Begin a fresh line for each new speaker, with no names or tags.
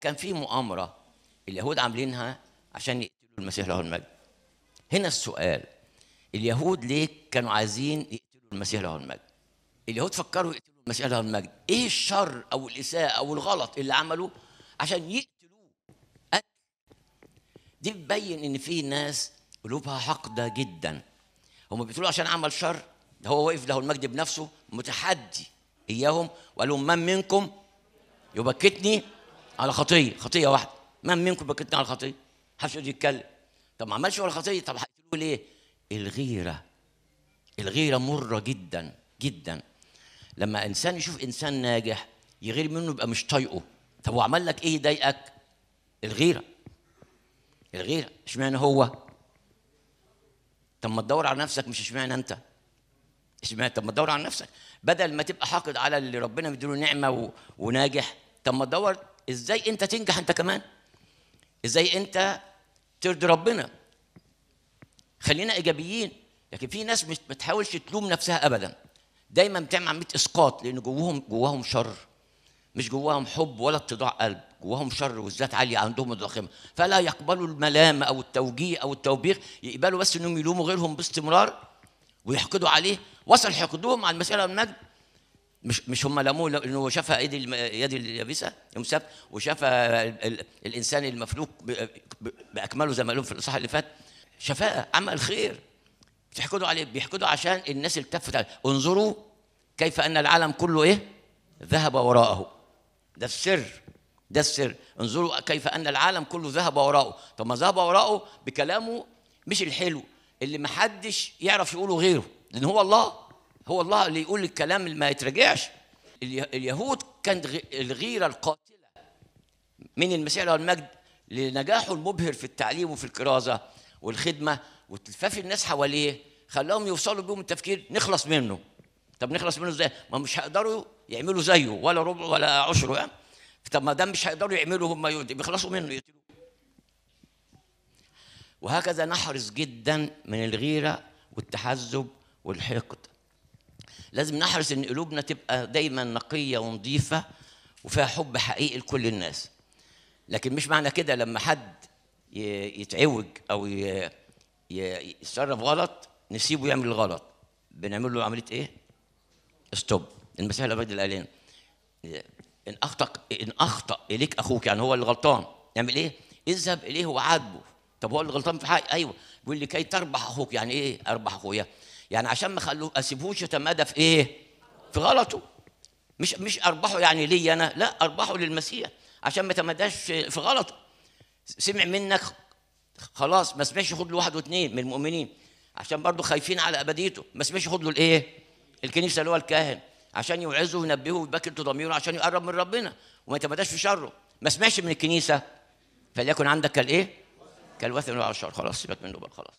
كان في مؤامره اليهود عاملينها عشان يقتلوا المسيح له المجد هنا السؤال اليهود ليه كانوا عايزين يقتلوا المسيح له المجد اليهود فكروا يقتلوا المسيح له المجد ايه الشر او الاساءه او الغلط اللي عملوه عشان يقتلوه دي تبين ان في ناس قلوبها حقده جدا هم بيقتلوا عشان عمل شر ده هو وقف له المجد بنفسه متحدي اياهم وقال لهم من منكم يبكتني على خطيه خطيه واحده من منكم بكتني على خطيه حدش يقدر يتكلم طب ما عملش ولا خطيه طب هيقتلوه ليه الغيره الغيره مره جدا جدا لما انسان يشوف انسان ناجح يغير منه يبقى مش طايقه طب هو عمل لك ايه يضايقك الغيره الغيره اشمعنى هو طب ما تدور على نفسك مش اشمعنى انت اشمعنى طب ما تدور على نفسك بدل ما تبقى حاقد على اللي ربنا مديله نعمه و... وناجح طب ما تدور ازاي انت تنجح انت كمان ازاي انت ترضي ربنا خلينا ايجابيين لكن في ناس مش ما تلوم نفسها ابدا دايما بتعمل عمليه اسقاط لان جواهم جواهم شر مش جواهم حب ولا اتضاع قلب جواهم شر والذات عاليه عندهم ضخمه فلا يقبلوا الملام او التوجيه او التوبيخ يقبلوا بس انهم يلوموا غيرهم باستمرار ويحقدوا عليه وصل حقدهم على المسألة المجد مش مش هم لموه لانه شافها ايد اليد اليابسه يوم السبت وشاف الانسان المفلوك باكمله زي ما قالوا في الاصحاح اللي فات شفاه عمل خير بيحقدوا عليه بيحقدوا عشان الناس التفت انظروا كيف ان العالم كله ايه ذهب وراءه ده السر ده السر انظروا كيف ان العالم كله ذهب وراءه طب ما ذهب وراءه بكلامه مش الحلو اللي محدش يعرف يقوله غيره لان هو الله هو الله اللي يقول الكلام اللي ما يترجعش اليهود كانت الغيرة القاتلة من المسيح له المجد لنجاحه المبهر في التعليم وفي الكرازة والخدمة وتلفاف الناس حواليه خلاهم يوصلوا بيهم التفكير نخلص منه طب نخلص منه ازاي؟ ما مش هيقدروا يعملوا زيه ولا ربع ولا عشره يعني. طب ما دام مش هيقدروا يعملوا هم بيخلصوا منه يقتلوه وهكذا نحرص جدا من الغيره والتحزب والحقد لازم نحرص ان قلوبنا تبقى دايما نقيه ونظيفه وفيها حب حقيقي لكل الناس لكن مش معنى كده لما حد يتعوج او يتصرف غلط نسيبه يعمل الغلط بنعمل له عمليه ايه؟ ستوب المسيح الابدي قال ان اخطا ان اخطا اليك اخوك يعني هو اللي غلطان يعمل ايه؟ اذهب اليه وعاتبه طب هو اللي غلطان في حقي ايوه بيقول لي كي تربح اخوك يعني ايه اربح اخويا؟ يعني عشان ما خلو اسيبهوش يتمادى في ايه في غلطه مش مش اربحه يعني لي انا لا اربحه للمسيح عشان ما يتماداش في غلطه سمع منك خلاص ما سمعش خد له واحد واثنين من المؤمنين عشان برضه خايفين على ابديته ما سمعش خد له الايه الكنيسه اللي هو الكاهن عشان يوعظه وينبهه ويبكر ضميره عشان يقرب من ربنا وما يتماداش في شره ما سمعش من الكنيسه فليكن عندك الايه كالوثن والعشار خلاص سيبك منه بقى خلاص